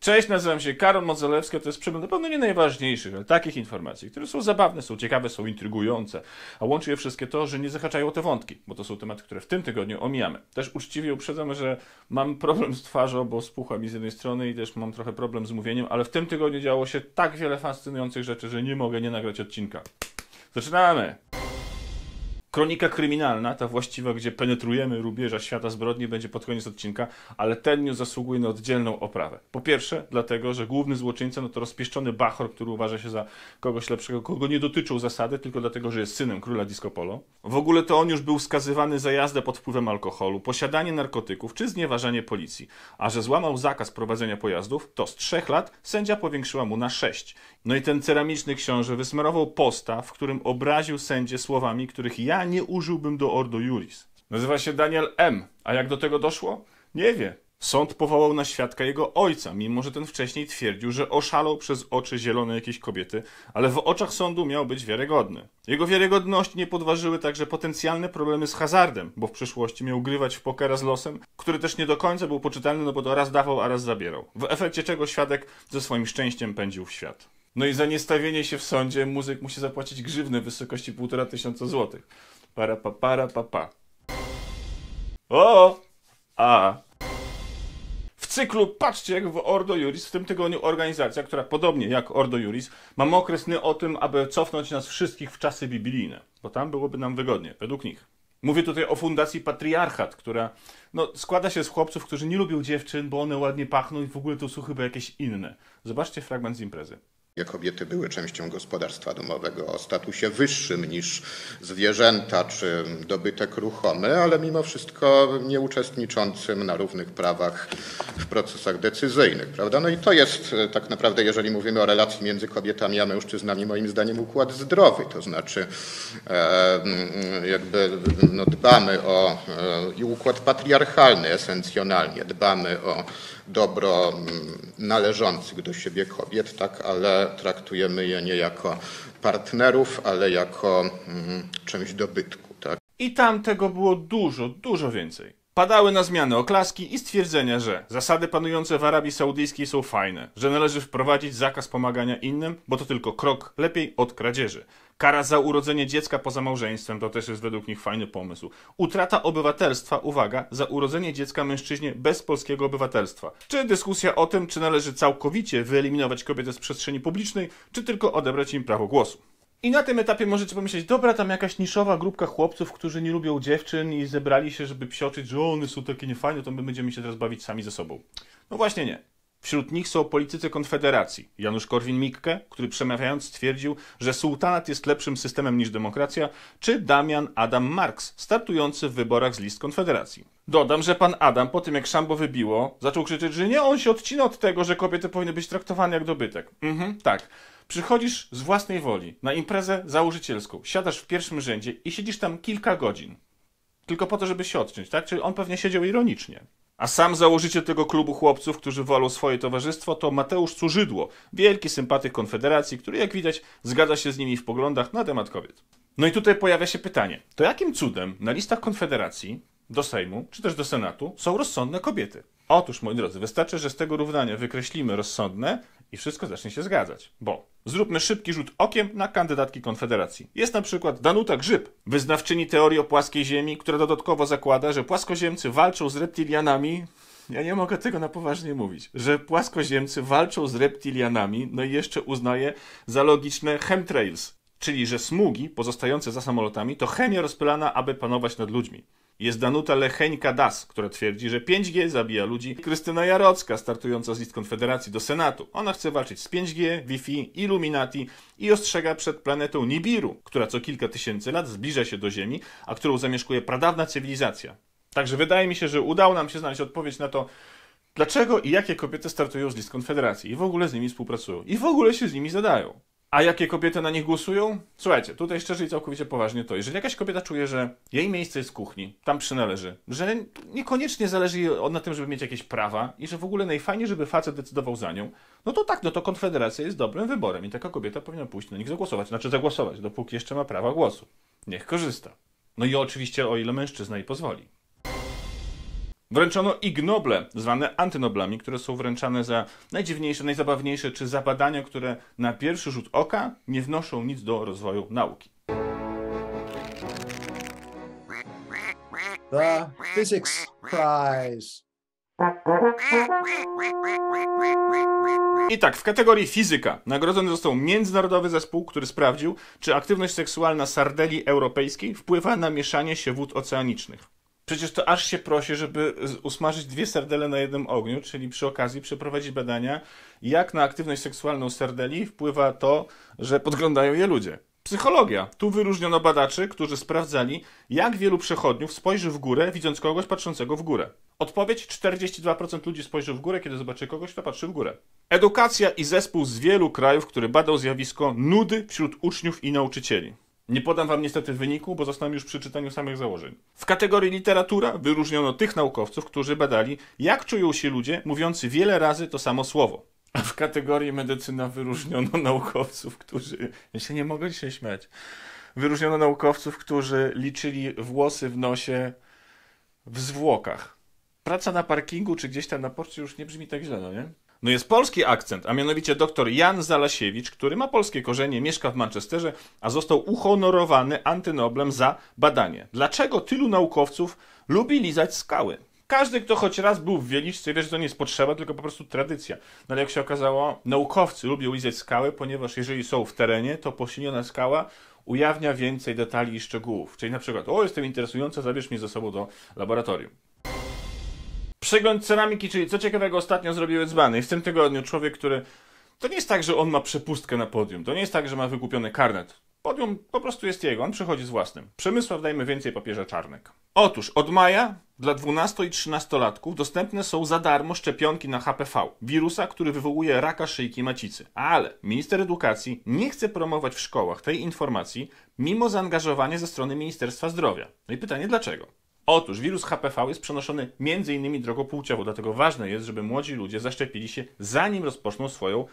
Cześć, nazywam się Karol Modzelewski, to jest przegląd pewno nie najważniejszych, ale takich informacji, które są zabawne, są ciekawe, są intrygujące, a łączy je wszystkie to, że nie zahaczają o te wątki, bo to są tematy, które w tym tygodniu omijamy. Też uczciwie uprzedzam, że mam problem z twarzą, bo spucha mi z jednej strony i też mam trochę problem z mówieniem, ale w tym tygodniu działo się tak wiele fascynujących rzeczy, że nie mogę nie nagrać odcinka. Zaczynamy! Kronika kryminalna, ta właściwa, gdzie penetrujemy rubieża świata zbrodni, będzie pod koniec odcinka, ale ten news zasługuje na oddzielną oprawę. Po pierwsze, dlatego, że główny złoczyńca no to rozpieszczony Bachor, który uważa się za kogoś lepszego, kogo nie dotyczą zasady, tylko dlatego, że jest synem króla Disco Polo. W ogóle to on już był skazywany za jazdę pod wpływem alkoholu, posiadanie narkotyków czy znieważanie policji. A że złamał zakaz prowadzenia pojazdów, to z trzech lat sędzia powiększyła mu na sześć. No i ten ceramiczny książę wysmarował posta, w którym obraził sędzie słowami, których ja nie użyłbym do Ordo Juris. Nazywa się Daniel M. A jak do tego doszło? Nie wie. Sąd powołał na świadka jego ojca, mimo że ten wcześniej twierdził, że oszalał przez oczy zielone jakiejś kobiety, ale w oczach sądu miał być wiarygodny. Jego wiarygodności nie podważyły także potencjalne problemy z hazardem, bo w przeszłości miał grywać w pokera z losem, który też nie do końca był poczytany, no bo to raz dawał, a raz zabierał. W efekcie czego świadek ze swoim szczęściem pędził w świat. No i za niestawienie się w sądzie muzyk musi zapłacić grzywnę w wysokości 1,5 tysiąca złotych. Para pa para pa pa. O! A! W cyklu Patrzcie jak w Ordo Juris w tym tygodniu organizacja, która podobnie jak Ordo Juris ma mokrysny o tym, aby cofnąć nas wszystkich w czasy biblijne, bo tam byłoby nam wygodnie, według nich. Mówię tutaj o fundacji Patriarchat, która no, składa się z chłopców, którzy nie lubią dziewczyn, bo one ładnie pachną i w ogóle to są chyba jakieś inne. Zobaczcie fragment z imprezy gdzie kobiety były częścią gospodarstwa domowego o statusie wyższym niż zwierzęta czy dobytek ruchomy, ale mimo wszystko nie uczestniczącym na równych prawach w procesach decyzyjnych. Prawda? No i to jest e, tak naprawdę, jeżeli mówimy o relacji między kobietami a mężczyznami, moim zdaniem układ zdrowy, to znaczy e, jakby no, dbamy o e, i układ patriarchalny esencjonalnie, dbamy o dobro mm, należących do siebie kobiet, tak, ale traktujemy je nie jako partnerów, ale jako mm, część dobytku. Tak. I tam tego było dużo, dużo więcej. Padały na zmianę oklaski i stwierdzenia, że zasady panujące w Arabii Saudyjskiej są fajne, że należy wprowadzić zakaz pomagania innym, bo to tylko krok lepiej od kradzieży. Kara za urodzenie dziecka poza małżeństwem to też jest według nich fajny pomysł. Utrata obywatelstwa, uwaga, za urodzenie dziecka mężczyźnie bez polskiego obywatelstwa. Czy dyskusja o tym, czy należy całkowicie wyeliminować kobiety z przestrzeni publicznej, czy tylko odebrać im prawo głosu. I na tym etapie możecie pomyśleć, dobra, tam jakaś niszowa grupka chłopców, którzy nie lubią dziewczyn i zebrali się, żeby psioczyć, że one są takie niefajne, to my będziemy się teraz bawić sami ze sobą. No właśnie nie. Wśród nich są politycy Konfederacji. Janusz Korwin-Mikke, który przemawiając stwierdził, że sułtanat jest lepszym systemem niż demokracja, czy Damian Adam Marks, startujący w wyborach z list Konfederacji. Dodam, że pan Adam po tym jak Szambo wybiło, zaczął krzyczeć, że nie, on się odcina od tego, że kobiety powinny być traktowane jak dobytek. Mhm, tak. Przychodzisz z własnej woli na imprezę założycielską, siadasz w pierwszym rzędzie i siedzisz tam kilka godzin. Tylko po to, żeby się odciąć, tak? Czyli on pewnie siedział ironicznie. A sam założyciel tego klubu chłopców, którzy wolą swoje towarzystwo, to Mateusz Cużydło, wielki sympatyk Konfederacji, który jak widać zgadza się z nimi w poglądach na temat kobiet. No i tutaj pojawia się pytanie, to jakim cudem na listach Konfederacji do Sejmu, czy też do Senatu są rozsądne kobiety? Otóż, moi drodzy, wystarczy, że z tego równania wykreślimy rozsądne i wszystko zacznie się zgadzać. Bo Zróbmy szybki rzut okiem na kandydatki Konfederacji. Jest na przykład Danuta Grzyb, wyznawczyni teorii o płaskiej ziemi, która dodatkowo zakłada, że płaskoziemcy walczą z reptilianami ja nie mogę tego na poważnie mówić, że płaskoziemcy walczą z reptilianami, no i jeszcze uznaje za logiczne chemtrails, czyli że smugi pozostające za samolotami to chemia rozpylana, aby panować nad ludźmi. Jest Danuta Lecheńka-Das, która twierdzi, że 5G zabija ludzi. Krystyna Jarocka, startująca z list Konfederacji do Senatu. Ona chce walczyć z 5G, Wi-Fi, Illuminati i ostrzega przed planetą Nibiru, która co kilka tysięcy lat zbliża się do Ziemi, a którą zamieszkuje pradawna cywilizacja. Także wydaje mi się, że udało nam się znaleźć odpowiedź na to, dlaczego i jakie kobiety startują z list Konfederacji i w ogóle z nimi współpracują i w ogóle się z nimi zadają. A jakie kobiety na nich głosują? Słuchajcie, tutaj szczerze i całkowicie poważnie to, jeżeli jakaś kobieta czuje, że jej miejsce jest w kuchni, tam przynależy, że niekoniecznie zależy jej na tym, żeby mieć jakieś prawa i że w ogóle najfajniej, żeby facet decydował za nią, no to tak, no to Konfederacja jest dobrym wyborem i taka kobieta powinna pójść na nich zagłosować. Znaczy zagłosować, dopóki jeszcze ma prawa głosu. Niech korzysta. No i oczywiście o ile mężczyzna jej pozwoli. Wręczono ignoble, zwane antynoblami, które są wręczane za najdziwniejsze, najzabawniejsze czy za badania, które na pierwszy rzut oka nie wnoszą nic do rozwoju nauki. The Physics Prize. I tak, w kategorii fizyka nagrodzony został międzynarodowy zespół, który sprawdził, czy aktywność seksualna sardeli europejskiej wpływa na mieszanie się wód oceanicznych. Przecież to aż się prosi, żeby usmażyć dwie serdele na jednym ogniu, czyli przy okazji przeprowadzić badania, jak na aktywność seksualną serdeli wpływa to, że podglądają je ludzie. Psychologia. Tu wyróżniono badaczy, którzy sprawdzali, jak wielu przechodniów spojrzy w górę, widząc kogoś patrzącego w górę. Odpowiedź: 42% ludzi spojrzy w górę, kiedy zobaczy kogoś, kto patrzy w górę. Edukacja i zespół z wielu krajów, który badał zjawisko nudy wśród uczniów i nauczycieli. Nie podam wam niestety wyniku, bo zostałem już przy czytaniu samych założeń. W kategorii literatura wyróżniono tych naukowców, którzy badali, jak czują się ludzie mówiący wiele razy to samo słowo. A w kategorii medycyna wyróżniono naukowców, którzy. Ja się nie mogę dzisiaj śmiać. Wyróżniono naukowców, którzy liczyli włosy w nosie w zwłokach. Praca na parkingu czy gdzieś tam na porcie już nie brzmi tak źle, no nie? no jest polski akcent, a mianowicie dr Jan Zalasiewicz, który ma polskie korzenie, mieszka w Manchesterze, a został uhonorowany antynoblem za badanie. Dlaczego tylu naukowców lubi lizać skały? Każdy, kto choć raz był w Wieliczce, wie, że to nie jest potrzeba, tylko po prostu tradycja. No ale jak się okazało, naukowcy lubią lizać skały, ponieważ jeżeli są w terenie, to posiniona skała ujawnia więcej detali i szczegółów. Czyli na przykład, o, jestem interesująca, zabierz mnie ze sobą do laboratorium. Przegląd ceramiki, czyli co ciekawego ostatnio zrobiły dzbany. I w tym tygodniu człowiek, który... To nie jest tak, że on ma przepustkę na podium. To nie jest tak, że ma wykupiony karnet. Podium po prostu jest jego, on przychodzi z własnym. Przemysław dajmy więcej papierza czarnek. Otóż od maja dla 12 i 13-latków dostępne są za darmo szczepionki na HPV, wirusa, który wywołuje raka szyjki macicy. Ale minister edukacji nie chce promować w szkołach tej informacji, mimo zaangażowania ze strony Ministerstwa Zdrowia. No i pytanie dlaczego? Otóż wirus HPV jest przenoszony m.in. drogą płciową, dlatego ważne jest, żeby młodzi ludzie zaszczepili się zanim rozpoczną swoją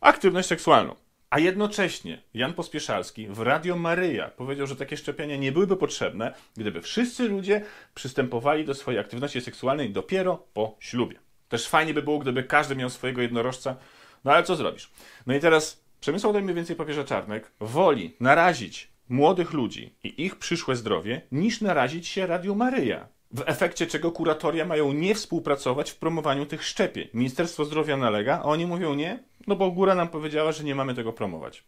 aktywność seksualną. A jednocześnie Jan Pospieszalski w Radio Maryja powiedział, że takie szczepienia nie byłyby potrzebne, gdyby wszyscy ludzie przystępowali do swojej aktywności seksualnej dopiero po ślubie. Też fajnie by było, gdyby każdy miał swojego jednorożca, no ale co zrobisz? No i teraz Przemysł daj więcej papieża Czarnek woli narazić młodych ludzi i ich przyszłe zdrowie niż narazić się radio Maryja. W efekcie czego kuratoria mają nie współpracować w promowaniu tych szczepień. Ministerstwo Zdrowia nalega, a oni mówią nie, no bo góra nam powiedziała, że nie mamy tego promować.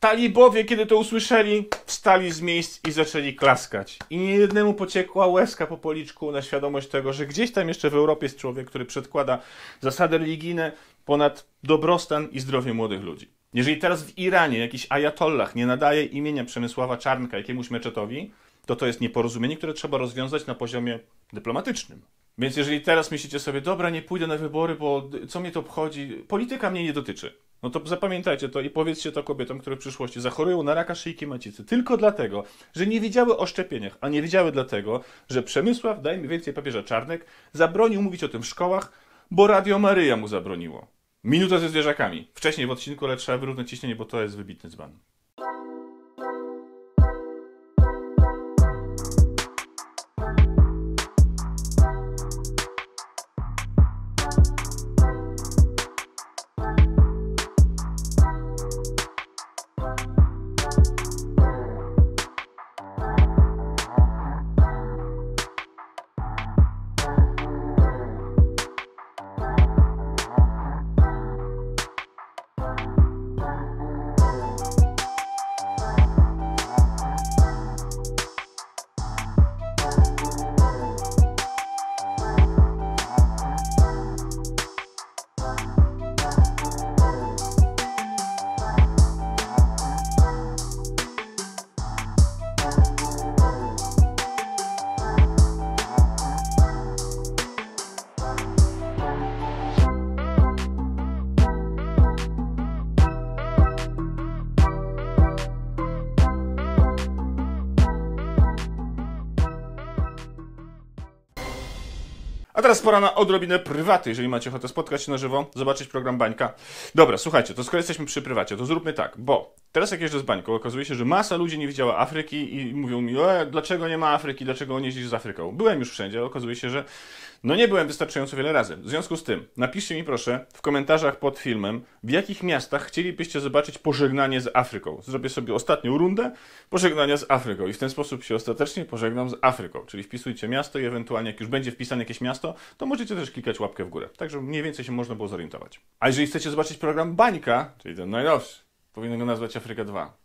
Talibowie, kiedy to usłyszeli, wstali z miejsc i zaczęli klaskać. I niejednemu pociekła łezka po policzku na świadomość tego, że gdzieś tam jeszcze w Europie jest człowiek, który przedkłada zasady religijne ponad dobrostan i zdrowie młodych ludzi. Jeżeli teraz w Iranie jakiś ajatollah nie nadaje imienia Przemysława Czarnka jakiemuś meczetowi, to to jest nieporozumienie, które trzeba rozwiązać na poziomie dyplomatycznym. Więc jeżeli teraz myślicie sobie, dobra, nie pójdę na wybory, bo co mnie to obchodzi, polityka mnie nie dotyczy. No to zapamiętajcie to i powiedzcie to kobietom, które w przyszłości zachorują na raka szyjki macicy tylko dlatego, że nie wiedziały o szczepieniach, a nie wiedziały dlatego, że Przemysław, daj mi więcej papieża Czarnek, zabronił mówić o tym w szkołach, bo Radio Maryja mu zabroniło. Minuta ze zwierzakami. Wcześniej w odcinku, ale trzeba wyrównać ciśnienie, bo to jest wybitny dzban. teraz pora na odrobinę prywaty, jeżeli macie ochotę spotkać się na żywo, zobaczyć program Bańka. Dobra, słuchajcie, to skoro jesteśmy przy prywacie, to zróbmy tak, bo teraz jak jeżdżę z Bańką, okazuje się, że masa ludzi nie widziała Afryki i mówią mi, e, dlaczego nie ma Afryki, dlaczego nie jeździsz z Afryką? Byłem już wszędzie, okazuje się, że no nie byłem wystarczająco wiele razy. W związku z tym, napiszcie mi proszę w komentarzach pod filmem, w jakich miastach chcielibyście zobaczyć pożegnanie z Afryką. Zrobię sobie ostatnią rundę pożegnania z Afryką i w ten sposób się ostatecznie pożegnam z Afryką. Czyli wpisujcie miasto i ewentualnie jak już będzie wpisane jakieś miasto, to możecie też klikać łapkę w górę. Także mniej więcej się można było zorientować. A jeżeli chcecie zobaczyć program Bańka, czyli ten najnowszy, powinno go nazwać Afryka 2.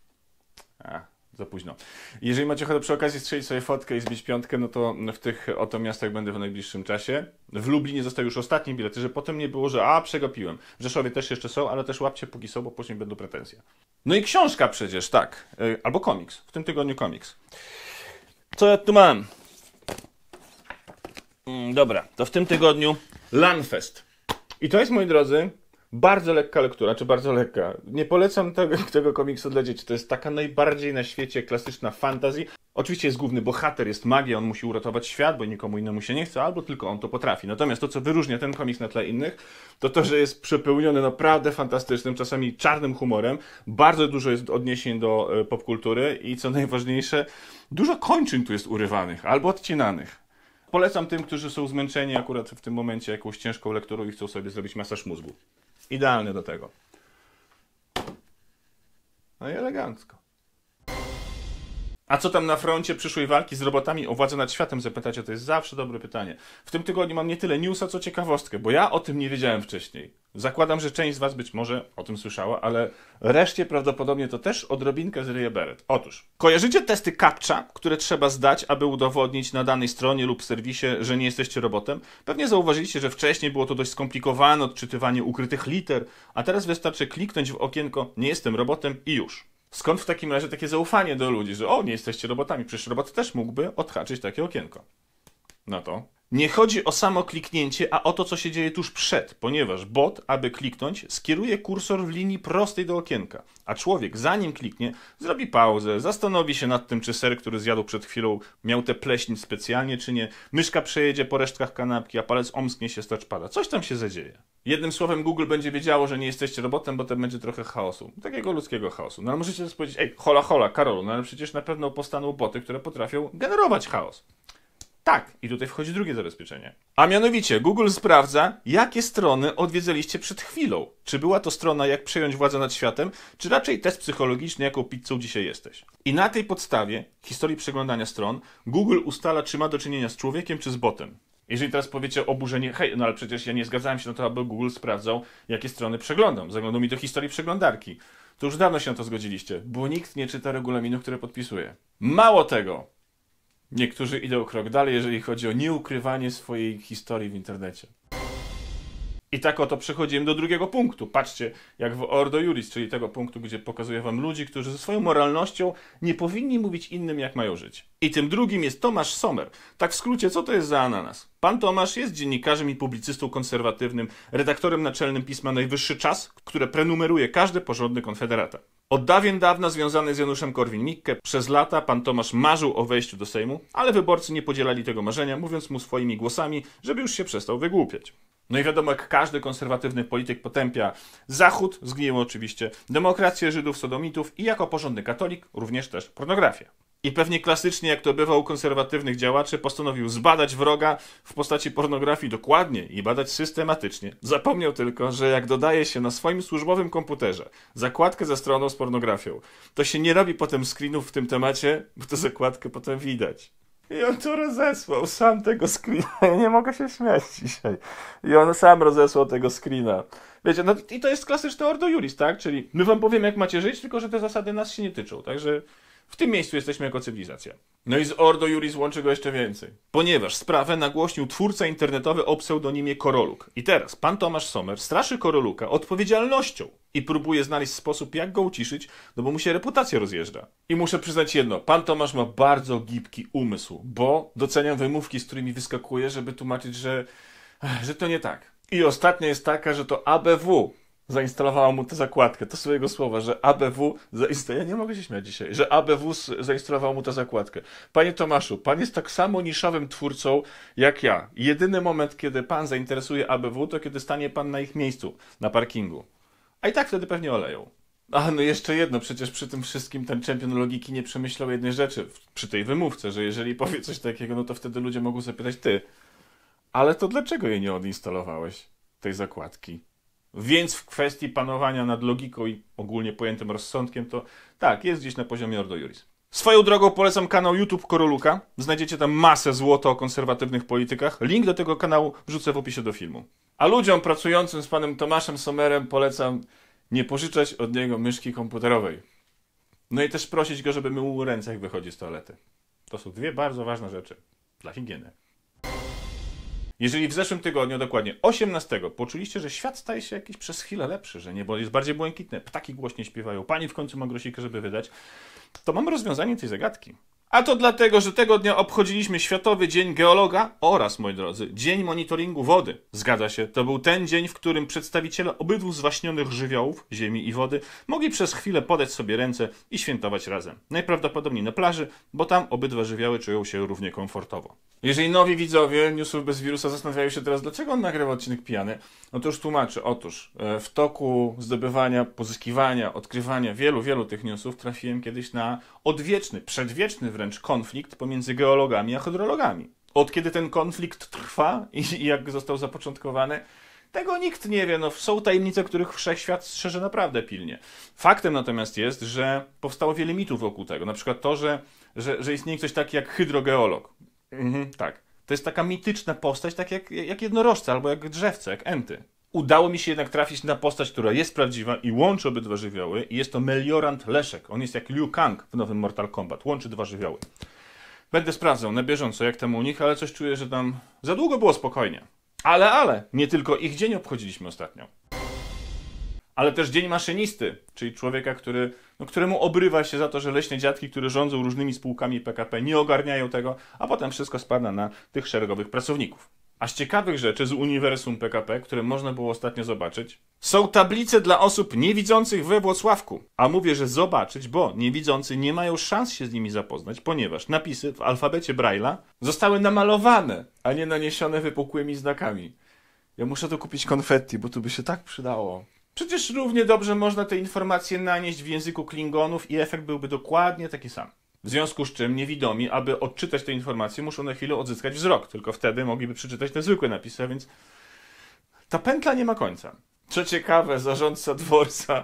A za późno. Jeżeli macie ochotę przy okazji strzelić sobie fotkę i zbić piątkę, no to w tych oto miastach będę w najbliższym czasie. W Lublinie zostały już ostatnie bilety, że potem nie było, że a, przegapiłem. W Rzeszowie też jeszcze są, ale też łapcie póki są, bo później będą pretensje. No i książka przecież, tak. E, albo komiks. W tym tygodniu komiks. Co ja tu mam? Mm, dobra, to w tym tygodniu Lanfest. I to jest, moi drodzy, bardzo lekka lektura, czy bardzo lekka. Nie polecam tego, tego komiksu dla dzieci. To jest taka najbardziej na świecie klasyczna fantazji. Oczywiście jest główny bohater, jest magia, on musi uratować świat, bo nikomu innemu się nie chce, albo tylko on to potrafi. Natomiast to, co wyróżnia ten komiks na tle innych, to to, że jest przepełniony naprawdę fantastycznym, czasami czarnym humorem. Bardzo dużo jest odniesień do e, popkultury i co najważniejsze, dużo kończyń tu jest urywanych albo odcinanych. Polecam tym, którzy są zmęczeni akurat w tym momencie jakąś ciężką lekturą i chcą sobie zrobić masaż mózgu. Idealny do tego. No i elegancko. A co tam na froncie przyszłej walki z robotami o władzę nad światem zapytacie? To jest zawsze dobre pytanie. W tym tygodniu mam nie tyle newsa, co ciekawostkę, bo ja o tym nie wiedziałem wcześniej. Zakładam, że część z Was być może o tym słyszała, ale reszcie prawdopodobnie to też odrobinkę z ryje beret. Otóż, kojarzycie testy CAPTCHA, które trzeba zdać, aby udowodnić na danej stronie lub serwisie, że nie jesteście robotem? Pewnie zauważyliście, że wcześniej było to dość skomplikowane odczytywanie ukrytych liter, a teraz wystarczy kliknąć w okienko nie jestem robotem i już. Skąd w takim razie takie zaufanie do ludzi, że o, nie jesteście robotami? Przecież robot też mógłby odhaczyć takie okienko na to. Nie chodzi o samo kliknięcie, a o to, co się dzieje tuż przed, ponieważ bot, aby kliknąć, skieruje kursor w linii prostej do okienka, a człowiek, zanim kliknie, zrobi pauzę, zastanowi się nad tym, czy ser, który zjadł przed chwilą, miał tę pleśń specjalnie, czy nie, myszka przejedzie po resztkach kanapki, a palec omsknie się z touchpada. Coś tam się zadzieje. Jednym słowem, Google będzie wiedziało, że nie jesteście robotem, bo to będzie trochę chaosu. Takiego ludzkiego chaosu. No ale możecie powiedzieć, ej, hola, hola, Karolu, no ale przecież na pewno powstaną boty, które potrafią generować chaos. Tak, i tutaj wchodzi drugie zabezpieczenie. A mianowicie Google sprawdza, jakie strony odwiedzaliście przed chwilą. Czy była to strona jak przejąć władzę nad światem, czy raczej test psychologiczny, jaką pizzą dzisiaj jesteś. I na tej podstawie historii przeglądania stron Google ustala, czy ma do czynienia z człowiekiem, czy z botem. Jeżeli teraz powiecie oburzenie, hej, no ale przecież ja nie zgadzałem się na to, aby Google sprawdzał, jakie strony przeglądam. Zaglądał mi do historii przeglądarki. To już dawno się na to zgodziliście, bo nikt nie czyta regulaminu, które podpisuje. Mało tego, Niektórzy idą krok dalej, jeżeli chodzi o nieukrywanie swojej historii w internecie. I tak oto przechodzimy do drugiego punktu. Patrzcie, jak w Ordo Juris, czyli tego punktu, gdzie pokazuję wam ludzi, którzy ze swoją moralnością nie powinni mówić innym, jak mają żyć. I tym drugim jest Tomasz Sommer. Tak w skrócie, co to jest za ananas? Pan Tomasz jest dziennikarzem i publicystą konserwatywnym, redaktorem naczelnym pisma Najwyższy Czas, które prenumeruje każdy porządny konfederata. Od dawien dawna związany z Januszem Korwin-Mikke przez lata pan Tomasz marzył o wejściu do Sejmu, ale wyborcy nie podzielali tego marzenia, mówiąc mu swoimi głosami, żeby już się przestał wygłupiać. No i wiadomo, jak każdy konserwatywny polityk potępia Zachód, zgniły oczywiście demokrację Żydów, sodomitów i jako porządny katolik również też pornografię. I pewnie klasycznie, jak to bywa u konserwatywnych działaczy, postanowił zbadać wroga w postaci pornografii dokładnie i badać systematycznie. Zapomniał tylko, że jak dodaje się na swoim służbowym komputerze zakładkę ze stroną z pornografią, to się nie robi potem screenów w tym temacie, bo tę zakładkę potem widać. I on to rozesłał, sam tego screena. Ja nie mogę się śmiać dzisiaj. I on sam rozesłał tego screena. Wiecie, no i to jest klasyczny Ordo Juris, tak? Czyli my wam powiem, jak macie żyć, tylko że te zasady nas się nie tyczą. Także w tym miejscu jesteśmy jako cywilizacja. No i z Ordo Juris łączy go jeszcze więcej. Ponieważ sprawę nagłośnił twórca internetowy o pseudonimie Koroluk. I teraz pan Tomasz Sommer straszy Koroluka odpowiedzialnością i próbuje znaleźć sposób, jak go uciszyć, no bo mu się reputacja rozjeżdża. I muszę przyznać jedno, pan Tomasz ma bardzo gibki umysł, bo doceniam wymówki, z którymi wyskakuje, żeby tłumaczyć, że, że to nie tak. I ostatnia jest taka, że to ABW, zainstalowała mu tę zakładkę. To są jego słowa, że ABW. Ja nie mogę się śmiać dzisiaj, że ABW zainstalował mu tę zakładkę. Panie Tomaszu, pan jest tak samo niszowym twórcą jak ja. Jedyny moment, kiedy pan zainteresuje ABW, to kiedy stanie pan na ich miejscu, na parkingu. A i tak wtedy pewnie oleją. A no jeszcze jedno, przecież przy tym wszystkim ten czempion logiki nie przemyślał jednej rzeczy, przy tej wymówce, że jeżeli powie coś takiego, no to wtedy ludzie mogą zapytać ty. Ale to dlaczego jej nie odinstalowałeś, tej zakładki? Więc w kwestii panowania nad logiką i ogólnie pojętym rozsądkiem, to tak, jest gdzieś na poziomie Ordo Juris. Swoją drogą polecam kanał YouTube Koroluka. Znajdziecie tam masę złota o konserwatywnych politykach. Link do tego kanału wrzucę w opisie do filmu. A ludziom pracującym z panem Tomaszem Somerem polecam nie pożyczać od niego myszki komputerowej. No i też prosić go, żeby mył ręce, jak wychodzi z toalety. To są dwie bardzo ważne rzeczy dla higieny. Jeżeli w zeszłym tygodniu, dokładnie 18, poczuliście, że świat staje się jakiś przez chwilę lepszy, że niebo jest bardziej błękitne, ptaki głośniej śpiewają, pani w końcu ma grosikę, żeby wydać, to mamy rozwiązanie tej zagadki. A to dlatego, że tego dnia obchodziliśmy Światowy Dzień Geologa oraz, moi drodzy, Dzień Monitoringu Wody. Zgadza się, to był ten dzień, w którym przedstawiciele obydwu zwaśnionych żywiołów, ziemi i wody, mogli przez chwilę podać sobie ręce i świętować razem. Najprawdopodobniej na plaży, bo tam obydwa żywioły czują się równie komfortowo. Jeżeli nowi widzowie Newsów bez wirusa zastanawiają się teraz, dlaczego on nagrywa odcinek pijany, no to już tłumaczę. Otóż e, w toku zdobywania, pozyskiwania, odkrywania wielu, wielu tych newsów trafiłem kiedyś na odwieczny, przedwieczny wręcz konflikt pomiędzy geologami a hydrologami. Od kiedy ten konflikt trwa i, jak został zapoczątkowany, tego nikt nie wie. No, są tajemnice, których wszechświat strzeże naprawdę pilnie. Faktem natomiast jest, że powstało wiele mitów wokół tego. Na przykład to, że, że, że istnieje ktoś taki jak hydrogeolog. Mhm, tak. To jest taka mityczna postać, tak jak, jak jednorożce albo jak drzewce, jak enty udało mi się jednak trafić na postać, która jest prawdziwa i łączy obydwa żywioły. I jest to Meliorant Leszek. On jest jak Liu Kang w nowym Mortal Kombat. Łączy dwa żywioły. Będę sprawdzał na bieżąco, jak tam u nich, ale coś czuję, że tam za długo było spokojnie. Ale, ale, nie tylko ich dzień obchodziliśmy ostatnio. Ale też dzień maszynisty, czyli człowieka, który, no, któremu obrywa się za to, że leśne dziadki, które rządzą różnymi spółkami PKP, nie ogarniają tego, a potem wszystko spada na tych szeregowych pracowników. A z ciekawych rzeczy z uniwersum PKP, które można było ostatnio zobaczyć, są tablice dla osób niewidzących we Włocławku. A mówię, że zobaczyć, bo niewidzący nie mają szans się z nimi zapoznać, ponieważ napisy w alfabecie Braille'a zostały namalowane, a nie naniesione wypukłymi znakami. Ja muszę tu kupić konfetti, bo tu by się tak przydało. Przecież równie dobrze można te informacje nanieść w języku klingonów i efekt byłby dokładnie taki sam. W związku z czym niewidomi, aby odczytać te informacje, muszą na chwilę odzyskać wzrok. Tylko wtedy mogliby przeczytać te zwykłe napisy, a więc ta pętla nie ma końca. Co ciekawe, zarządca dworca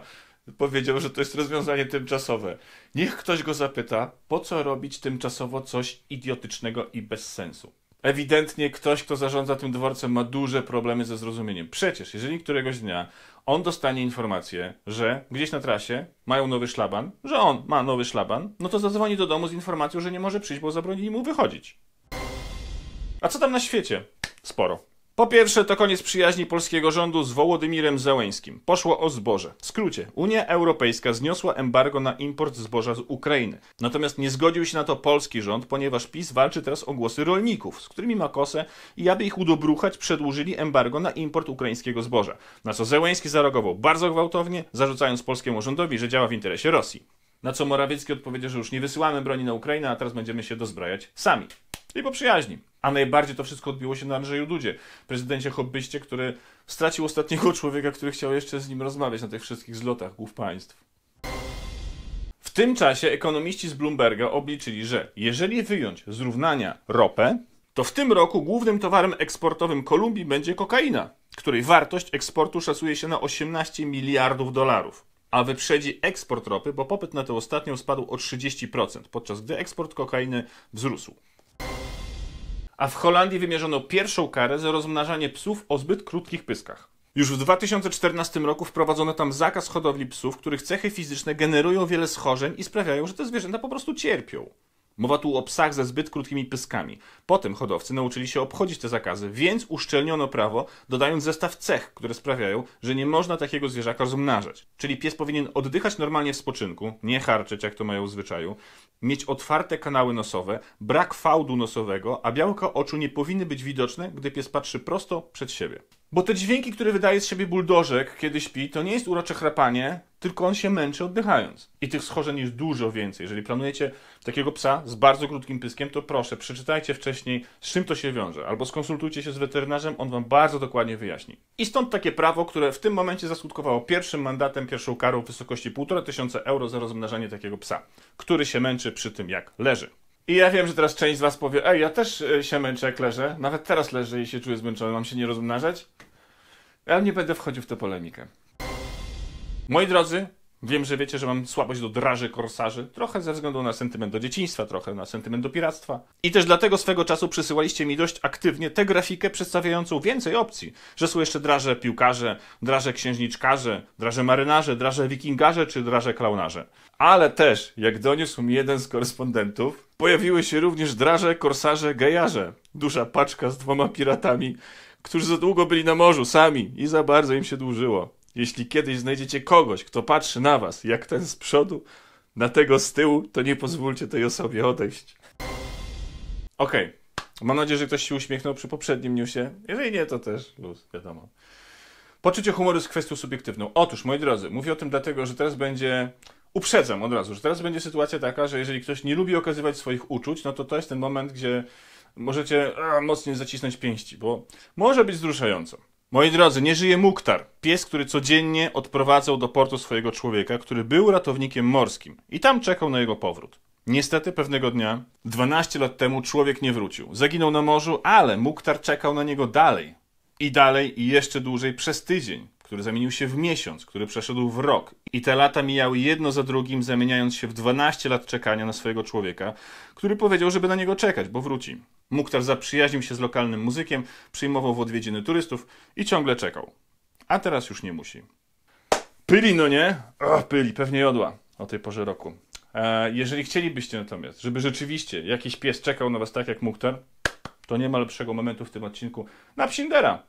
powiedział, że to jest rozwiązanie tymczasowe. Niech ktoś go zapyta, po co robić tymczasowo coś idiotycznego i bez sensu. Ewidentnie ktoś, kto zarządza tym dworcem, ma duże problemy ze zrozumieniem. Przecież, jeżeli któregoś dnia on dostanie informację, że gdzieś na trasie mają nowy szlaban, że on ma nowy szlaban, no to zadzwoni do domu z informacją, że nie może przyjść, bo zabronili mu wychodzić. A co tam na świecie? Sporo. Po pierwsze, to koniec przyjaźni polskiego rządu z Wołodymirem Zełeńskim. Poszło o zboże. W skrócie, Unia Europejska zniosła embargo na import zboża z Ukrainy. Natomiast nie zgodził się na to polski rząd, ponieważ PiS walczy teraz o głosy rolników, z którymi ma kosę i aby ich udobruchać, przedłużyli embargo na import ukraińskiego zboża. Na co Zełeński zareagował bardzo gwałtownie, zarzucając polskiemu rządowi, że działa w interesie Rosji. Na co Morawiecki odpowiedział, że już nie wysyłamy broni na Ukrainę, a teraz będziemy się dozbrajać sami. I po przyjaźni. A najbardziej to wszystko odbiło się na Andrzeju Dudzie, prezydencie hobbyście, który stracił ostatniego człowieka, który chciał jeszcze z nim rozmawiać na tych wszystkich zlotach głów państw. W tym czasie ekonomiści z Bloomberga obliczyli, że jeżeli wyjąć z równania ropę, to w tym roku głównym towarem eksportowym Kolumbii będzie kokaina, której wartość eksportu szacuje się na 18 miliardów dolarów a wyprzedzi eksport ropy, bo popyt na tę ostatnią spadł o 30%, podczas gdy eksport kokainy wzrósł. A w Holandii wymierzono pierwszą karę za rozmnażanie psów o zbyt krótkich pyskach. Już w 2014 roku wprowadzono tam zakaz hodowli psów, których cechy fizyczne generują wiele schorzeń i sprawiają, że te zwierzęta po prostu cierpią. Mowa tu o psach ze zbyt krótkimi pyskami. Potem hodowcy nauczyli się obchodzić te zakazy, więc uszczelniono prawo, dodając zestaw cech, które sprawiają, że nie można takiego zwierzaka rozmnażać. Czyli pies powinien oddychać normalnie w spoczynku, nie harczeć, jak to mają w zwyczaju, mieć otwarte kanały nosowe, brak fałdu nosowego, a białka oczu nie powinny być widoczne, gdy pies patrzy prosto przed siebie. Bo te dźwięki, które wydaje z siebie buldożek, kiedy śpi, to nie jest urocze chrapanie, tylko on się męczy oddychając. I tych schorzeń jest dużo więcej. Jeżeli planujecie takiego psa z bardzo krótkim pyskiem, to proszę, przeczytajcie wcześniej, z czym to się wiąże, albo skonsultujcie się z weterynarzem, on wam bardzo dokładnie wyjaśni. I stąd takie prawo, które w tym momencie zaskutkowało pierwszym mandatem, pierwszą karą w wysokości 1,5 tysiąca euro za rozmnażanie takiego psa, który się męczy przy tym, jak leży. I ja wiem, że teraz część z was powie, ej, ja też e, się męczę jak leżę, nawet teraz leżę i się czuję zmęczony, mam się nie rozmnażać. Ja nie będę wchodził w tę polemikę. Moi drodzy, wiem, że wiecie, że mam słabość do draży korsarzy, trochę ze względu na sentyment do dzieciństwa, trochę na sentyment do piractwa. I też dlatego swego czasu przysyłaliście mi dość aktywnie tę grafikę przedstawiającą więcej opcji, że są jeszcze draże piłkarze, draże księżniczkarze, draże marynarze, draże wikingarze czy draże klaunarze. Ale też, jak doniósł mi jeden z korespondentów, Pojawiły się również draże, korsarze, gejarze, Duża paczka z dwoma piratami, którzy za długo byli na morzu sami i za bardzo im się dłużyło. Jeśli kiedyś znajdziecie kogoś, kto patrzy na was, jak ten z przodu, na tego z tyłu, to nie pozwólcie tej osobie odejść. Okej. Okay. Mam nadzieję, że ktoś się uśmiechnął przy poprzednim newsie. Jeżeli nie, to też luz, wiadomo. Poczucie humoru jest kwestią subiektywną. Otóż, moi drodzy, mówię o tym dlatego, że teraz będzie uprzedzam od razu, że teraz będzie sytuacja taka, że jeżeli ktoś nie lubi okazywać swoich uczuć, no to to jest ten moment, gdzie możecie a, mocniej zacisnąć pięści, bo może być wzruszająco. Moi drodzy, nie żyje Muktar, pies, który codziennie odprowadzał do portu swojego człowieka, który był ratownikiem morskim i tam czekał na jego powrót. Niestety pewnego dnia, 12 lat temu, człowiek nie wrócił. Zaginął na morzu, ale Muktar czekał na niego dalej. I dalej, i jeszcze dłużej, przez tydzień który zamienił się w miesiąc, który przeszedł w rok. I te lata mijały jedno za drugim, zamieniając się w 12 lat czekania na swojego człowieka, który powiedział, żeby na niego czekać, bo wróci. Mukhtar zaprzyjaźnił się z lokalnym muzykiem, przyjmował w odwiedziny turystów i ciągle czekał. A teraz już nie musi. Pyli, no nie? O, pyli, pewnie jodła o tej porze roku. E, jeżeli chcielibyście natomiast, żeby rzeczywiście jakiś pies czekał na was tak jak Mukhtar, to nie ma lepszego momentu w tym odcinku na Psindera.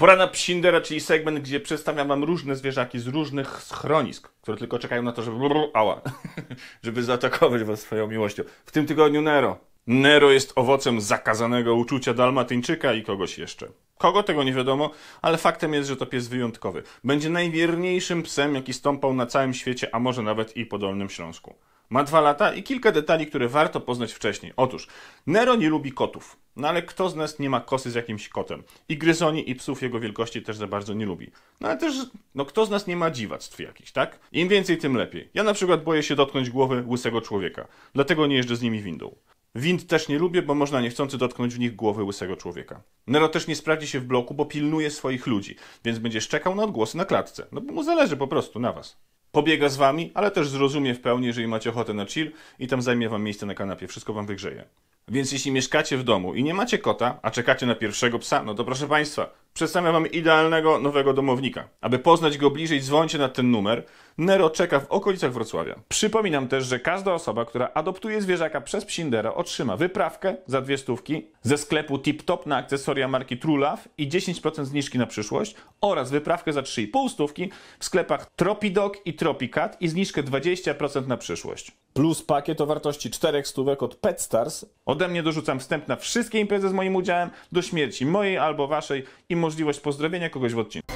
Pora na psindera, czyli segment, gdzie przedstawiam wam różne zwierzaki z różnych schronisk, które tylko czekają na to, żeby brrr, ała, żeby zaatakować was swoją miłością. W tym tygodniu Nero. Nero jest owocem zakazanego uczucia dalmatyńczyka i kogoś jeszcze. Kogo tego nie wiadomo, ale faktem jest, że to pies wyjątkowy. Będzie najwierniejszym psem, jaki stąpał na całym świecie, a może nawet i po Dolnym Śląsku. Ma dwa lata i kilka detali, które warto poznać wcześniej. Otóż, Nero nie lubi kotów, no ale kto z nas nie ma kosy z jakimś kotem? I gryzoni, i psów jego wielkości też za bardzo nie lubi. No ale też, no kto z nas nie ma dziwactw jakichś, tak? Im więcej, tym lepiej. Ja na przykład boję się dotknąć głowy łysego człowieka, dlatego nie jeżdżę z nimi windą. Wind też nie lubię, bo można niechcący dotknąć w nich głowy łysego człowieka. Nero też nie sprawdzi się w bloku, bo pilnuje swoich ludzi, więc będzie szczekał na odgłosy na klatce. No bo mu zależy po prostu na was pobiega z wami, ale też zrozumie w pełni, jeżeli macie ochotę na chill i tam zajmie wam miejsce na kanapie, wszystko wam wygrzeje. Więc jeśli mieszkacie w domu i nie macie kota, a czekacie na pierwszego psa, no to proszę Państwa, przedstawiam Wam idealnego nowego domownika. Aby poznać go bliżej, dzwońcie na ten numer. Nero czeka w okolicach Wrocławia. Przypominam też, że każda osoba, która adoptuje zwierzaka przez Psindera, otrzyma wyprawkę za dwie stówki ze sklepu Tip Top na akcesoria marki TrueLove i 10% zniżki na przyszłość oraz wyprawkę za 3,5 stówki w sklepach Tropidog i Tropicat i zniżkę 20% na przyszłość. Plus pakiet o wartości 4 stówek od PetStars od Ode mnie dorzucam wstęp na wszystkie imprezy z moim udziałem, do śmierci mojej albo waszej i możliwość pozdrowienia kogoś w odcinku.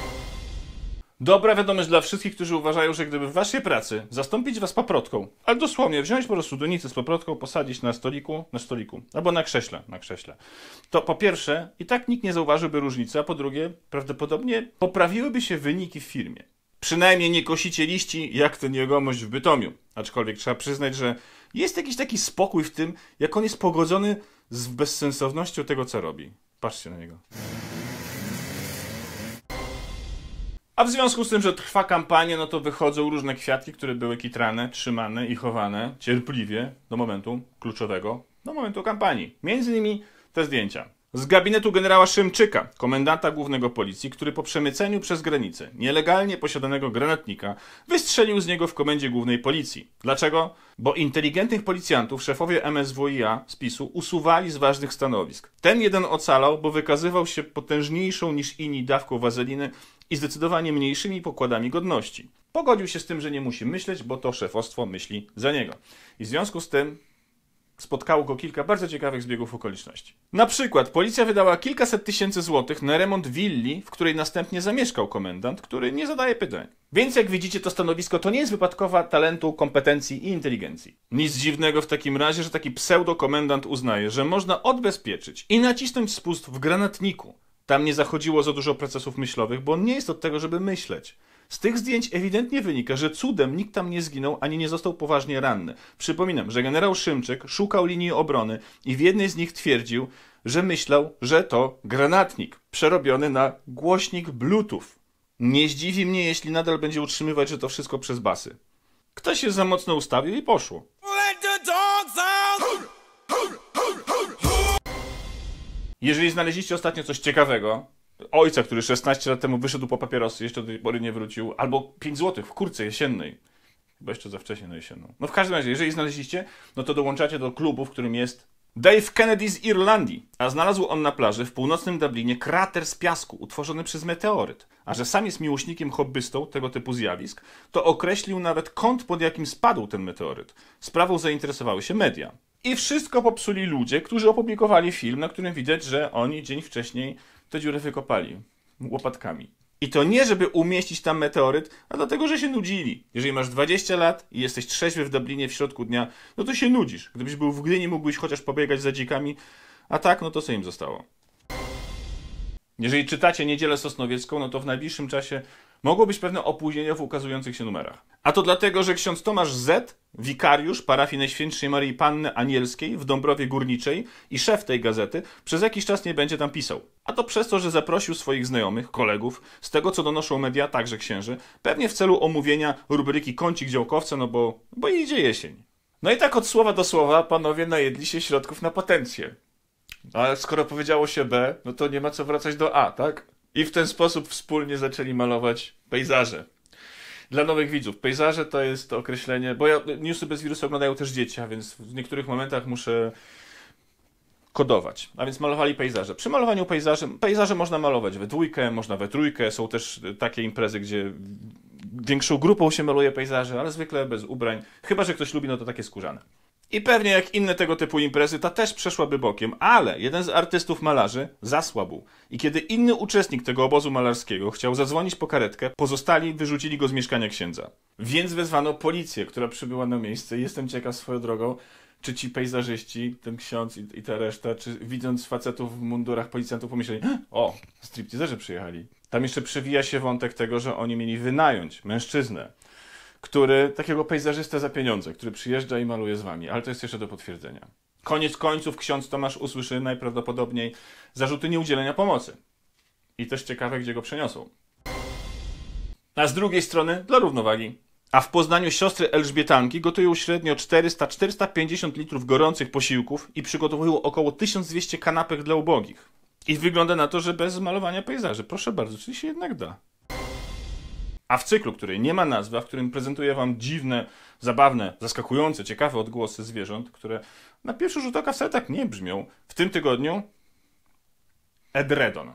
Dobra wiadomość dla wszystkich, którzy uważają, że gdyby w waszej pracy zastąpić was paprotką, ale dosłownie wziąć po prostu donicy z paprotką, posadzić na stoliku, na stoliku, albo na krześle, na krześle, to po pierwsze i tak nikt nie zauważyłby różnicy, a po drugie prawdopodobnie poprawiłyby się wyniki w firmie. Przynajmniej nie kosicie liści jak ten jegomość w Bytomiu. Aczkolwiek trzeba przyznać, że jest jakiś taki spokój w tym, jak on jest pogodzony z bezsensownością tego, co robi. Patrzcie na niego. A w związku z tym, że trwa kampania, no to wychodzą różne kwiatki, które były kitrane, trzymane i chowane cierpliwie do momentu kluczowego, do momentu kampanii. Między innymi te zdjęcia z gabinetu generała Szymczyka, komendanta głównego policji, który po przemyceniu przez granicę nielegalnie posiadanego granatnika wystrzelił z niego w komendzie głównej policji. Dlaczego? Bo inteligentnych policjantów szefowie MSWiA z PiSu usuwali z ważnych stanowisk. Ten jeden ocalał, bo wykazywał się potężniejszą niż inni dawką wazeliny i zdecydowanie mniejszymi pokładami godności. Pogodził się z tym, że nie musi myśleć, bo to szefostwo myśli za niego. I w związku z tym spotkało go kilka bardzo ciekawych zbiegów okoliczności. Na przykład policja wydała kilkaset tysięcy złotych na remont willi, w której następnie zamieszkał komendant, który nie zadaje pytań. Więc jak widzicie, to stanowisko to nie jest wypadkowa talentu, kompetencji i inteligencji. Nic dziwnego w takim razie, że taki pseudo-komendant uznaje, że można odbezpieczyć i nacisnąć spust w granatniku. Tam nie zachodziło za dużo procesów myślowych, bo on nie jest od tego, żeby myśleć. Z tych zdjęć ewidentnie wynika, że cudem nikt tam nie zginął ani nie został poważnie ranny. Przypominam, że generał Szymczyk szukał linii obrony i w jednej z nich twierdził, że myślał, że to granatnik przerobiony na głośnik Bluetooth. Nie zdziwi mnie, jeśli nadal będzie utrzymywać, że to wszystko przez basy. Ktoś się za mocno ustawił i poszło. Jeżeli znaleźliście ostatnio coś ciekawego, ojca, który 16 lat temu wyszedł po papierosy, jeszcze do tej pory nie wrócił, albo 5 zł w kurce jesiennej. Chyba jeszcze za wcześnie na jesienną. No w każdym razie, jeżeli znaleźliście, no to dołączacie do klubu, w którym jest Dave Kennedy z Irlandii, a znalazł on na plaży w północnym Dublinie krater z piasku utworzony przez meteoryt. A że sam jest miłośnikiem hobbystą tego typu zjawisk, to określił nawet kąt, pod jakim spadł ten meteoryt. Sprawą zainteresowały się media. I wszystko popsuli ludzie, którzy opublikowali film, na którym widać, że oni dzień wcześniej te dziury wykopali łopatkami. I to nie, żeby umieścić tam meteoryt, a dlatego, że się nudzili. Jeżeli masz 20 lat i jesteś trzeźwy w Dublinie w środku dnia, no to się nudzisz. Gdybyś był w Gdyni, mógłbyś chociaż pobiegać za dzikami, a tak, no to co im zostało? Jeżeli czytacie Niedzielę Sosnowiecką, no to w najbliższym czasie mogło być pewne opóźnienia w ukazujących się numerach. A to dlatego, że ksiądz Tomasz Z., wikariusz parafii Najświętszej Marii Panny Anielskiej w Dąbrowie Górniczej i szef tej gazety, przez jakiś czas nie będzie tam pisał. A to przez to, że zaprosił swoich znajomych, kolegów, z tego co donoszą media, także księży, pewnie w celu omówienia rubryki kącik działkowca, no bo, bo idzie jesień. No i tak od słowa do słowa panowie najedli się środków na potencję. Ale skoro powiedziało się B, no to nie ma co wracać do A, tak? I w ten sposób wspólnie zaczęli malować pejzaże. Dla nowych widzów, pejzaże to jest określenie, bo ja, newsy bez wirusa oglądają też dzieci, a więc w niektórych momentach muszę kodować. A więc malowali pejzaże. Przy malowaniu pejzaży, pejzaże można malować we dwójkę, można we trójkę. Są też takie imprezy, gdzie większą grupą się maluje pejzaże, ale zwykle bez ubrań. Chyba, że ktoś lubi, no to takie skórzane. I pewnie jak inne tego typu imprezy, ta też przeszłaby bokiem, ale jeden z artystów malarzy zasłabł. I kiedy inny uczestnik tego obozu malarskiego chciał zadzwonić po karetkę, pozostali wyrzucili go z mieszkania księdza. Więc wezwano policję, która przybyła na miejsce. Jestem ciekaw swoją drogą, czy ci pejzażyści, ten ksiądz i, i ta reszta, czy widząc facetów w mundurach policjantów pomyśleli, o, striptizerzy przyjechali. Tam jeszcze przewija się wątek tego, że oni mieli wynająć mężczyznę który takiego pejzażystę za pieniądze, który przyjeżdża i maluje z wami, ale to jest jeszcze do potwierdzenia. Koniec końców ksiądz Tomasz usłyszy najprawdopodobniej zarzuty nieudzielenia pomocy. I też ciekawe, gdzie go przeniosą. A z drugiej strony, dla równowagi, a w Poznaniu siostry Elżbietanki gotują średnio 400-450 litrów gorących posiłków i przygotowują około 1200 kanapek dla ubogich. I wygląda na to, że bez malowania pejzaży. Proszę bardzo, czyli się jednak da. A w cyklu, który nie ma nazwy, a w którym prezentuję Wam dziwne, zabawne, zaskakujące, ciekawe odgłosy zwierząt, które na pierwszy rzut oka wcale tak nie brzmią, w tym tygodniu Edredon.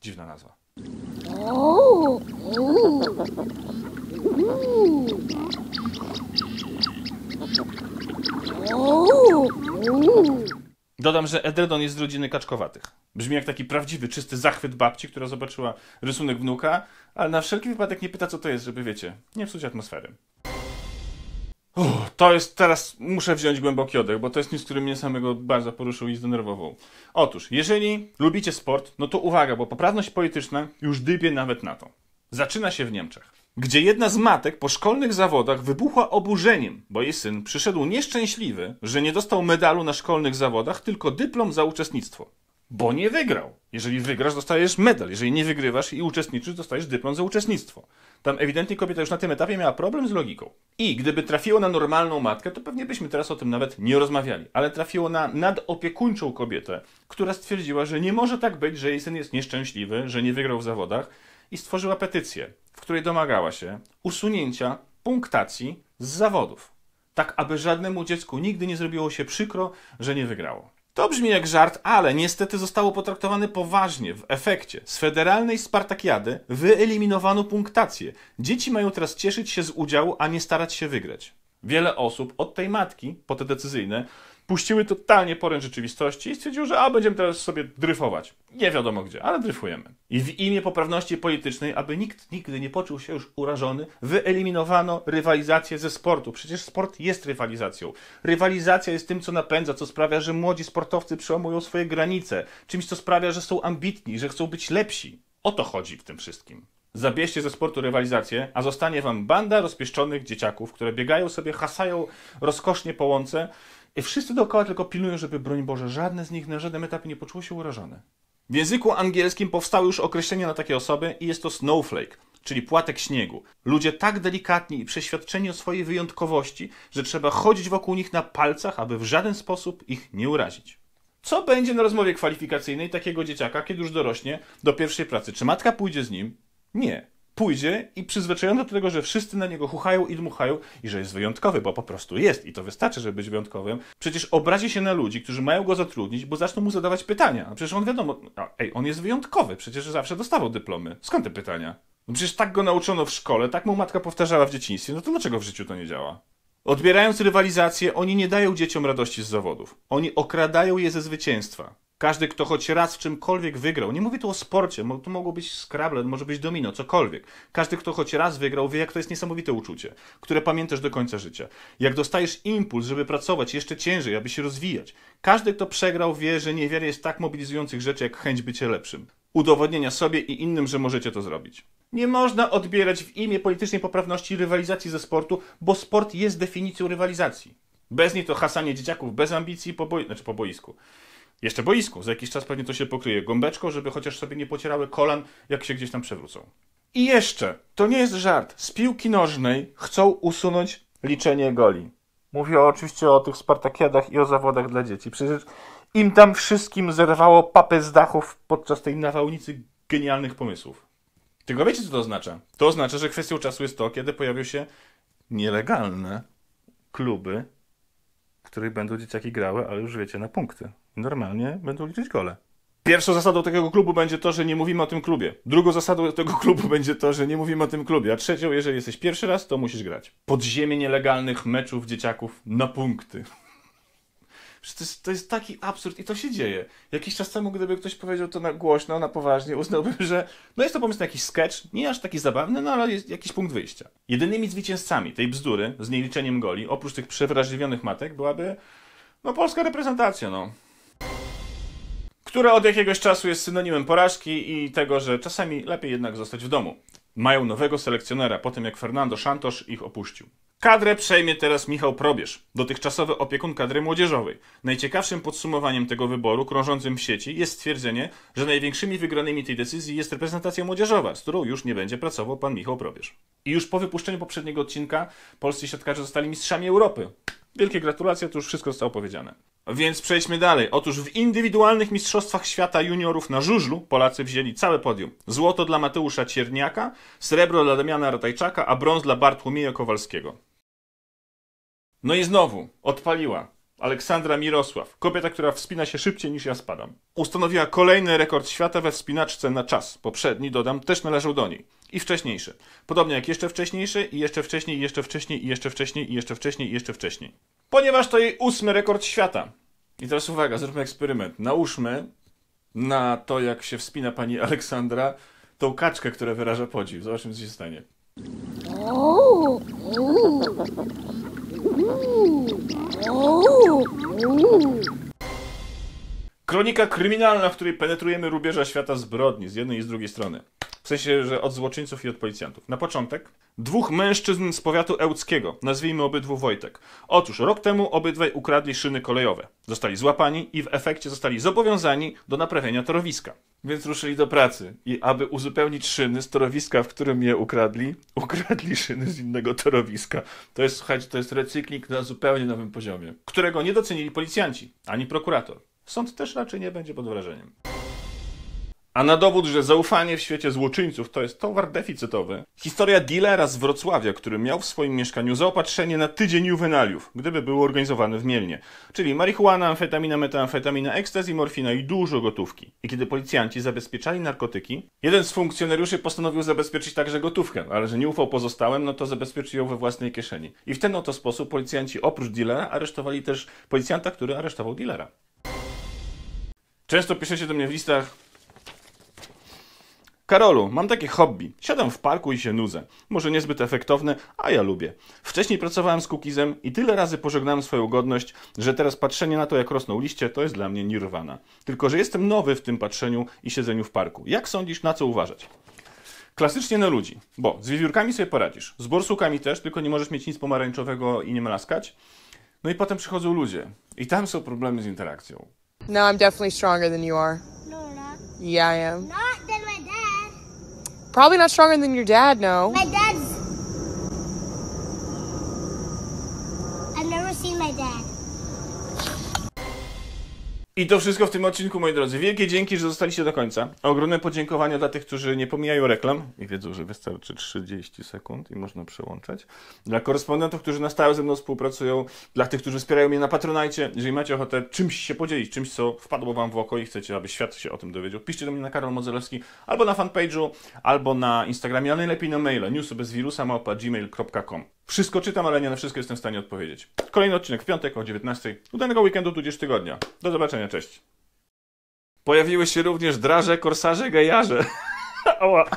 Dziwna nazwa. Oh. Dodam, że Edredon jest z rodziny kaczkowatych. Brzmi jak taki prawdziwy, czysty zachwyt babci, która zobaczyła rysunek wnuka, ale na wszelki wypadek nie pyta, co to jest, żeby wiecie, nie wsuć atmosfery. Uff, to jest teraz, muszę wziąć głęboki oddech, bo to jest nic, który mnie samego bardzo poruszył i zdenerwował. Otóż, jeżeli lubicie sport, no to uwaga, bo poprawność polityczna już dybie nawet na to. Zaczyna się w Niemczech gdzie jedna z matek po szkolnych zawodach wybuchła oburzeniem, bo jej syn przyszedł nieszczęśliwy, że nie dostał medalu na szkolnych zawodach, tylko dyplom za uczestnictwo. Bo nie wygrał. Jeżeli wygrasz, dostajesz medal. Jeżeli nie wygrywasz i uczestniczysz, dostajesz dyplom za uczestnictwo. Tam ewidentnie kobieta już na tym etapie miała problem z logiką. I gdyby trafiło na normalną matkę, to pewnie byśmy teraz o tym nawet nie rozmawiali. Ale trafiło na nadopiekuńczą kobietę, która stwierdziła, że nie może tak być, że jej syn jest nieszczęśliwy, że nie wygrał w zawodach, i stworzyła petycję, w której domagała się usunięcia punktacji z zawodów, tak aby żadnemu dziecku nigdy nie zrobiło się przykro, że nie wygrało. To brzmi jak żart, ale niestety zostało potraktowane poważnie. W efekcie z federalnej Spartakiady wyeliminowano punktację. Dzieci mają teraz cieszyć się z udziału, a nie starać się wygrać. Wiele osób od tej matki, po te decyzyjne, puściły totalnie poręcz rzeczywistości i stwierdził, że a, będziemy teraz sobie dryfować. Nie wiadomo gdzie, ale dryfujemy. I w imię poprawności politycznej, aby nikt nigdy nie poczuł się już urażony, wyeliminowano rywalizację ze sportu. Przecież sport jest rywalizacją. Rywalizacja jest tym, co napędza, co sprawia, że młodzi sportowcy przełamują swoje granice, czymś, co sprawia, że są ambitni, że chcą być lepsi. O to chodzi w tym wszystkim. Zabierzcie ze sportu rywalizację, a zostanie wam banda rozpieszczonych dzieciaków, które biegają sobie, hasają rozkosznie po łące, i Wszyscy dookoła tylko pilnują, żeby, broń Boże, żadne z nich na żadnym etapie nie poczuło się urażone. W języku angielskim powstały już określenia na takie osoby i jest to snowflake, czyli płatek śniegu. Ludzie tak delikatni i przeświadczeni o swojej wyjątkowości, że trzeba chodzić wokół nich na palcach, aby w żaden sposób ich nie urazić. Co będzie na rozmowie kwalifikacyjnej takiego dzieciaka, kiedy już dorośnie do pierwszej pracy? Czy matka pójdzie z nim? Nie pójdzie i przyzwyczajony do tego, że wszyscy na niego huchają i dmuchają i że jest wyjątkowy, bo po prostu jest i to wystarczy, żeby być wyjątkowym, przecież obrazi się na ludzi, którzy mają go zatrudnić, bo zaczną mu zadawać pytania. A przecież on wiadomo, a, ej, on jest wyjątkowy, przecież zawsze dostawał dyplomy. Skąd te pytania? No przecież tak go nauczono w szkole, tak mu matka powtarzała w dzieciństwie, no to dlaczego w życiu to nie działa? Odbierając rywalizację, oni nie dają dzieciom radości z zawodów. Oni okradają je ze zwycięstwa. Każdy, kto choć raz w czymkolwiek wygrał, nie mówię tu o sporcie, to mogło być Scrabble, może być domino, cokolwiek. Każdy, kto choć raz wygrał, wie, jak to jest niesamowite uczucie, które pamiętasz do końca życia. Jak dostajesz impuls, żeby pracować jeszcze ciężej, aby się rozwijać. Każdy, kto przegrał, wie, że niewiele jest tak mobilizujących rzeczy, jak chęć bycia lepszym. Udowodnienia sobie i innym, że możecie to zrobić. Nie można odbierać w imię politycznej poprawności rywalizacji ze sportu, bo sport jest definicją rywalizacji. Bez niej to hasanie dzieciaków bez ambicji po, boi znaczy po boisku. Jeszcze boisko, za jakiś czas pewnie to się pokryje gąbeczką, żeby chociaż sobie nie pocierały kolan, jak się gdzieś tam przewrócą. I jeszcze, to nie jest żart, z piłki nożnej chcą usunąć liczenie goli. Mówię oczywiście o tych Spartakiadach i o zawodach dla dzieci. Przecież im tam wszystkim zerwało papę z dachów podczas tej nawałnicy genialnych pomysłów. Tylko wiecie, co to oznacza? To oznacza, że kwestią czasu jest to, kiedy pojawią się nielegalne kluby, w których będą dzieciaki grały, ale już wiecie, na punkty normalnie będą liczyć gole. Pierwszą zasadą takiego klubu będzie to, że nie mówimy o tym klubie. Drugą zasadą tego klubu będzie to, że nie mówimy o tym klubie. A trzecią, jeżeli jesteś pierwszy raz, to musisz grać. Podziemie nielegalnych meczów dzieciaków na punkty. To jest, to jest taki absurd i to się dzieje. Jakiś czas temu, gdyby ktoś powiedział to na głośno, na poważnie, uznałbym, że no jest to pomysł na jakiś sketch, nie aż taki zabawny, no ale jest jakiś punkt wyjścia. Jedynymi zwycięzcami tej bzdury z nieliczeniem goli, oprócz tych przewrażliwionych matek, byłaby no polska reprezentacja, no które od jakiegoś czasu jest synonimem porażki i tego, że czasami lepiej jednak zostać w domu. Mają nowego selekcjonera po tym, jak Fernando Santos ich opuścił. Kadrę przejmie teraz Michał Probierz, dotychczasowy opiekun kadry młodzieżowej. Najciekawszym podsumowaniem tego wyboru krążącym w sieci jest stwierdzenie, że największymi wygranymi tej decyzji jest reprezentacja młodzieżowa, z którą już nie będzie pracował pan Michał Probierz. I już po wypuszczeniu poprzedniego odcinka polscy siatkarze zostali mistrzami Europy. Wielkie gratulacje, to już wszystko zostało powiedziane. Więc przejdźmy dalej. Otóż w indywidualnych mistrzostwach świata juniorów na żużlu Polacy wzięli całe podium. Złoto dla Mateusza Cierniaka, srebro dla Damiana Ratajczaka, a brąz dla Bartłomieja Kowalskiego. No i znowu odpaliła Aleksandra Mirosław, kobieta, która wspina się szybciej niż ja spadam. Ustanowiła kolejny rekord świata we wspinaczce na czas. Poprzedni, dodam, też należał do niej. I wcześniejszy. Podobnie jak jeszcze wcześniejszy, i jeszcze wcześniej, i jeszcze wcześniej, i jeszcze wcześniej, i jeszcze wcześniej, i jeszcze wcześniej ponieważ to jej ósmy rekord świata. I teraz uwaga, zróbmy eksperyment. Nałóżmy na to, jak się wspina pani Aleksandra, tą kaczkę, która wyraża podziw. Zobaczmy, co się stanie. Kronika kryminalna, w której penetrujemy rubieża świata zbrodni z jednej i z drugiej strony. W sensie, że od złoczyńców i od policjantów. Na początek dwóch mężczyzn z powiatu ełckiego, nazwijmy obydwu Wojtek. Otóż rok temu obydwaj ukradli szyny kolejowe. Zostali złapani i w efekcie zostali zobowiązani do naprawienia torowiska. Więc ruszyli do pracy i aby uzupełnić szyny z torowiska, w którym je ukradli, ukradli szyny z innego torowiska. To jest, słuchajcie, to jest recykling na zupełnie nowym poziomie, którego nie docenili policjanci, ani prokurator. Sąd też raczej nie będzie pod wrażeniem. A na dowód, że zaufanie w świecie złoczyńców to jest towar deficytowy, historia dealera z Wrocławia, który miał w swoim mieszkaniu zaopatrzenie na tydzień juwenaliów, gdyby był organizowany w Mielnie. Czyli marihuana, amfetamina, metamfetamina, ekstazji, morfina i dużo gotówki. I kiedy policjanci zabezpieczali narkotyki, jeden z funkcjonariuszy postanowił zabezpieczyć także gotówkę, ale że nie ufał pozostałem, no to zabezpieczył ją we własnej kieszeni. I w ten oto sposób policjanci oprócz dealera aresztowali też policjanta, który aresztował dealera. Często piszecie do mnie w listach, Karolu, mam takie hobby. Siadam w parku i się nudzę. Może niezbyt efektowne, a ja lubię. Wcześniej pracowałem z cookiesem i tyle razy pożegnałem swoją godność, że teraz patrzenie na to, jak rosną liście, to jest dla mnie nirwana. Tylko, że jestem nowy w tym patrzeniu i siedzeniu w parku. Jak sądzisz, na co uważać? Klasycznie na ludzi, bo z wiewiórkami sobie poradzisz, z borsukami też, tylko nie możesz mieć nic pomarańczowego i nie mlaskać. No i potem przychodzą ludzie i tam są problemy z interakcją. No, I'm definitely stronger than you are. No, not. Yeah, I am. Not Probably not stronger than your dad, no. My dad I to wszystko w tym odcinku, moi drodzy. Wielkie dzięki, że zostaliście do końca. Ogromne podziękowania dla tych, którzy nie pomijają reklam i wiedzą, że wystarczy 30 sekund i można przełączać. Dla korespondentów, którzy na stałe ze mną współpracują, dla tych, którzy wspierają mnie na Patronajcie. Jeżeli macie ochotę czymś się podzielić, czymś, co wpadło Wam w oko i chcecie, aby świat się o tym dowiedział, piszcie do mnie na Karol Modzelewski albo na fanpage'u, albo na Instagramie, a najlepiej na maila newsy bez wirusa małpa gmail.com. Wszystko czytam, ale nie na wszystko jestem w stanie odpowiedzieć. Kolejny odcinek w piątek o 19:00. Udanego weekendu tudzież tygodnia. Do zobaczenia, cześć. Pojawiły się również draże, korsarze, gejarze. Oła.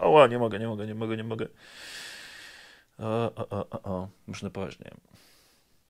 Oła, nie mogę, nie mogę, nie mogę, nie mogę. O, o, o, o, o. Muszę na poważnie.